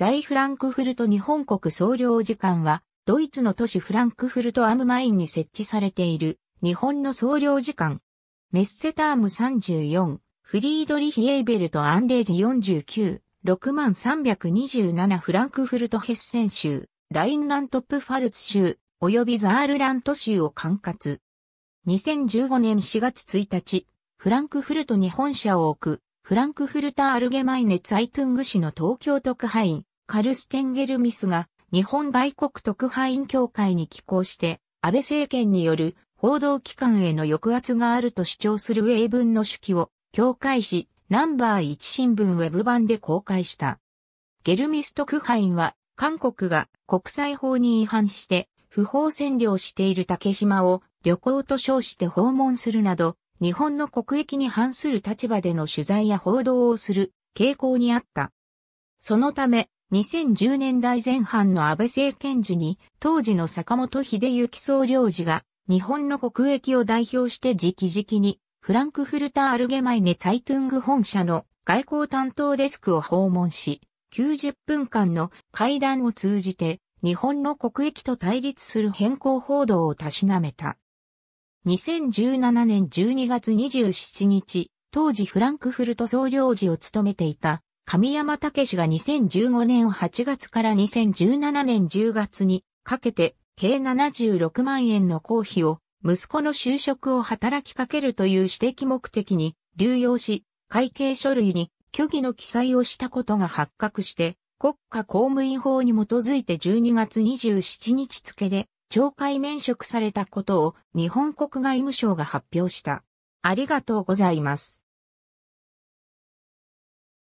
在フランクフルト日本国総領事館は、ドイツの都市フランクフルトアムマインに設置されている、日本の総領事館。メッセターム34、フリードリヒ・エーベルト・アンレージ49、6327フランクフルト・ヘッセン州、ラインラントップ・ファルツ州、及びザールラント州を管轄。2015年4月1日、フランクフルトに本社を置く、フランクフルター・アルゲマイネ・ツァイトゥング市の東京特派員、カルステンゲルミスが日本外国特派員協会に寄稿して、安倍政権による報道機関への抑圧があると主張する英文の手記を、協会誌ナンバー1新聞ウェブ版で公開した。ゲルミス特派員は、韓国が国際法に違反して、不法占領している竹島を旅行と称して訪問するなど、日本の国益に反する立場での取材や報道をする傾向にあった。そのため、2010年代前半の安倍政権時に、当時の坂本秀幸総領事が、日本の国益を代表して直々に、フランクフルター・アルゲマイネ・ツァイトゥング本社の外交担当デスクを訪問し、90分間の会談を通じて、日本の国益と対立する変更報道をたしなめた。2017年12月27日、当時フランクフルト総領事を務めていた神山武が2015年8月から2017年10月にかけて計76万円の公費を息子の就職を働きかけるという指摘目的に流用し、会計書類に虚偽の記載をしたことが発覚して、国家公務員法に基づいて12月27日付で懲戒免職されたことを日本国外務省が発表した。ありがとうございます。